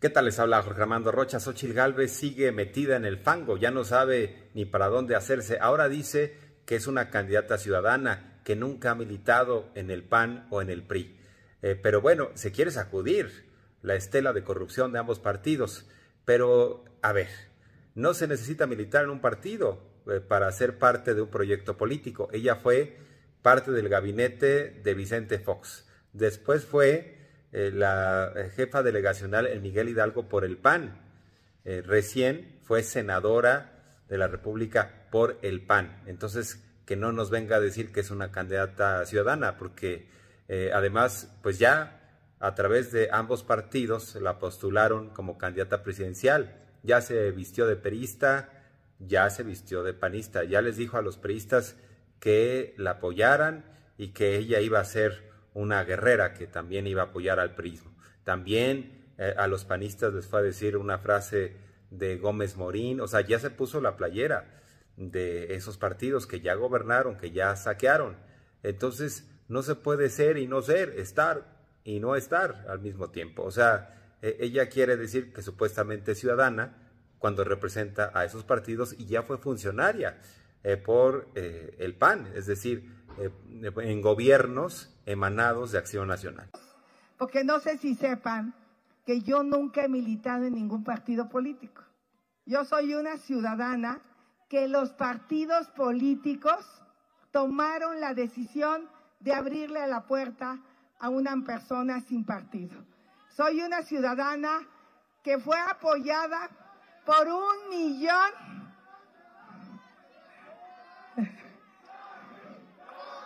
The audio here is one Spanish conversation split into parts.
¿Qué tal les habla Jorge Armando Rocha? Xochil Galvez sigue metida en el fango, ya no sabe ni para dónde hacerse. Ahora dice que es una candidata ciudadana, que nunca ha militado en el PAN o en el PRI. Eh, pero bueno, se quiere sacudir la estela de corrupción de ambos partidos. Pero, a ver, no se necesita militar en un partido eh, para ser parte de un proyecto político. Ella fue parte del gabinete de Vicente Fox. Después fue eh, la eh, jefa delegacional el Miguel Hidalgo por el PAN. Eh, recién fue senadora de la República por el PAN. Entonces, que no nos venga a decir que es una candidata ciudadana, porque además, pues ya a través de ambos partidos la postularon como candidata presidencial. Ya se vistió de perista, ya se vistió de panista, ya les dijo a los peristas que la apoyaran y que ella iba a ser una guerrera que también iba a apoyar al prismo. También eh, a los panistas les fue a decir una frase de Gómez Morín, o sea, ya se puso la playera de esos partidos que ya gobernaron, que ya saquearon. Entonces, no se puede ser y no ser, estar y no estar al mismo tiempo. O sea, e, ella quiere decir que supuestamente es ciudadana cuando representa a esos partidos y ya fue funcionaria eh, por eh, el PAN, es decir, eh, en gobiernos emanados de Acción Nacional. Porque no sé si sepan que yo nunca he militado en ningún partido político. Yo soy una ciudadana que los partidos políticos tomaron la decisión de abrirle la puerta a una persona sin partido. Soy una ciudadana que fue apoyada por un millón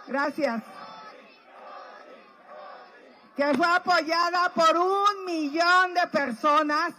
Gracias. Que fue apoyada por un millón de personas